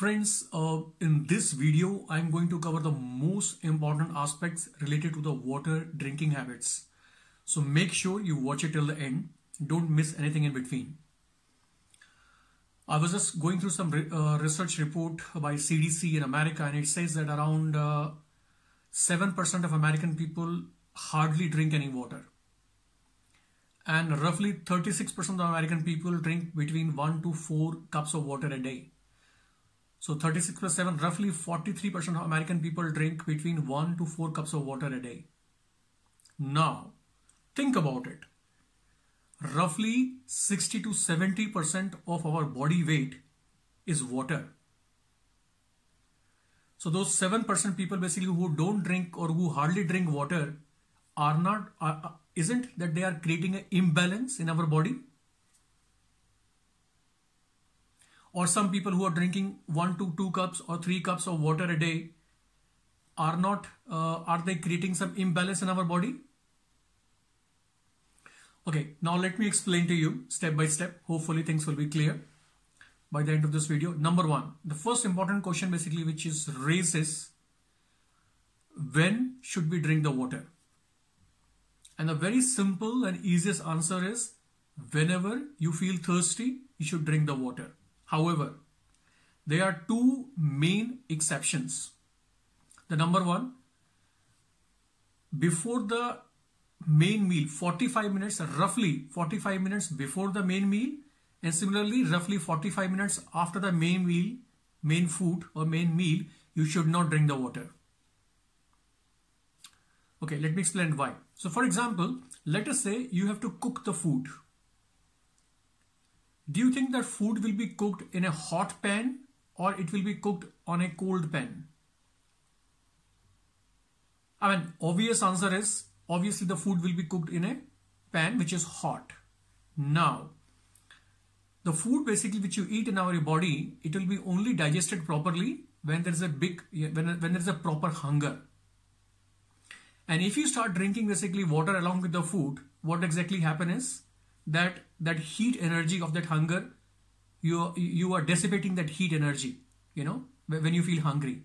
Friends, uh, in this video, I'm going to cover the most important aspects related to the water drinking habits. So make sure you watch it till the end. Don't miss anything in between. I was just going through some re uh, research report by CDC in America and it says that around 7% uh, of American people hardly drink any water. And roughly 36% of American people drink between 1 to 4 cups of water a day. So 36 plus 7, roughly 43% of American people drink between 1 to 4 cups of water a day. Now, think about it. Roughly 60 to 70% of our body weight is water. So those 7% people basically who don't drink or who hardly drink water are not, isn't that they are creating an imbalance in our body? or some people who are drinking one to two cups or three cups of water a day are not uh, are they creating some imbalance in our body okay now let me explain to you step by step hopefully things will be clear by the end of this video number one the first important question basically which is raises when should we drink the water and the very simple and easiest answer is whenever you feel thirsty you should drink the water However, there are two main exceptions. The number one, before the main meal, 45 minutes, roughly 45 minutes before the main meal, and similarly, roughly 45 minutes after the main meal, main food or main meal, you should not drink the water. Okay, let me explain why. So for example, let us say you have to cook the food do you think that food will be cooked in a hot pan or it will be cooked on a cold pan? I mean, obvious answer is obviously the food will be cooked in a pan which is hot. Now, the food basically which you eat in our body, it will be only digested properly when there is a big, when, when there is a proper hunger. And if you start drinking basically water along with the food, what exactly happen is that that heat energy of that hunger you you are dissipating that heat energy you know when you feel hungry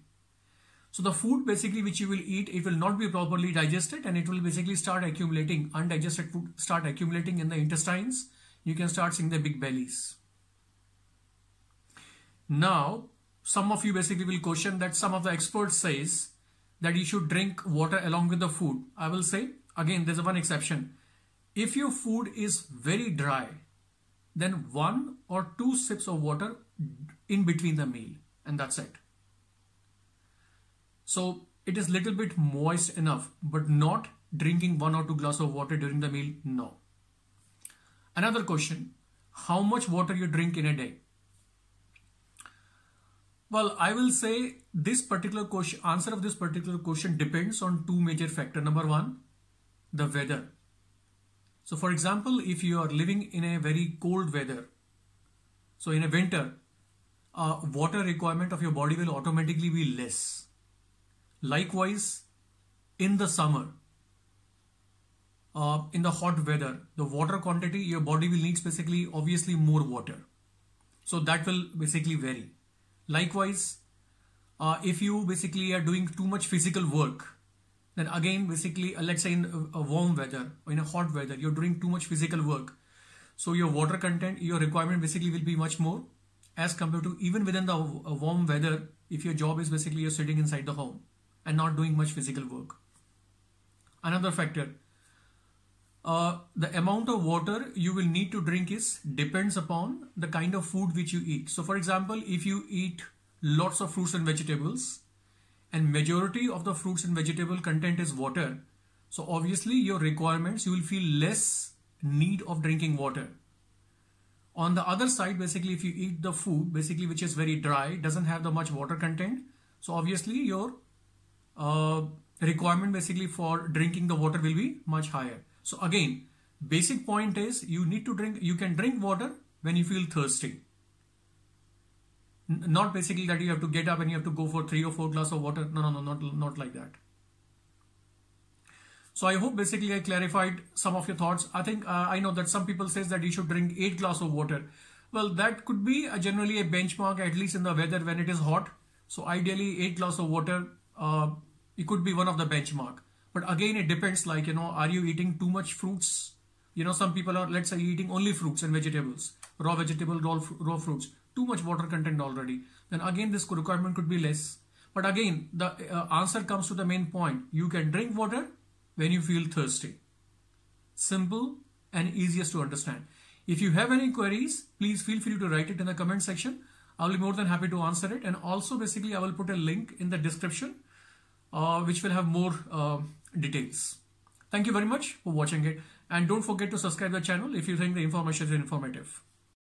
so the food basically which you will eat it will not be properly digested and it will basically start accumulating undigested food start accumulating in the intestines you can start seeing the big bellies now some of you basically will question that some of the experts says that you should drink water along with the food i will say again there's one exception if your food is very dry, then one or two sips of water in between the meal and that's it. So it is little bit moist enough, but not drinking one or two glass of water during the meal, no. Another question, how much water you drink in a day? Well, I will say this particular question, answer of this particular question depends on two major factor. Number one, the weather. So for example, if you are living in a very cold weather, so in a winter, uh, water requirement of your body will automatically be less. Likewise, in the summer, uh, in the hot weather, the water quantity, your body will need basically obviously more water. So that will basically vary. Likewise, uh, if you basically are doing too much physical work, then again, basically, uh, let's say in uh, a warm weather or in a hot weather, you're doing too much physical work. So your water content, your requirement basically will be much more as compared to even within the uh, warm weather, if your job is basically you're sitting inside the home and not doing much physical work. Another factor, uh, the amount of water you will need to drink is depends upon the kind of food which you eat. So for example, if you eat lots of fruits and vegetables, and majority of the fruits and vegetable content is water. So obviously your requirements, you will feel less need of drinking water. On the other side, basically if you eat the food, basically which is very dry, doesn't have the much water content. So obviously your uh, requirement basically for drinking the water will be much higher. So again, basic point is you need to drink, you can drink water when you feel thirsty not basically that you have to get up and you have to go for three or four glass of water no no no not not like that so i hope basically i clarified some of your thoughts i think uh, i know that some people says that you should drink eight glass of water well that could be a generally a benchmark at least in the weather when it is hot so ideally eight glass of water uh, it could be one of the benchmark but again it depends like you know are you eating too much fruits you know some people are let's say eating only fruits and vegetables raw vegetable raw, raw fruits too much water content already, then again this requirement could be less. But again, the uh, answer comes to the main point. You can drink water when you feel thirsty. Simple and easiest to understand. If you have any queries, please feel free to write it in the comment section. I'll be more than happy to answer it. And also basically I will put a link in the description uh, which will have more uh, details. Thank you very much for watching it. And don't forget to subscribe the channel if you think the information is informative.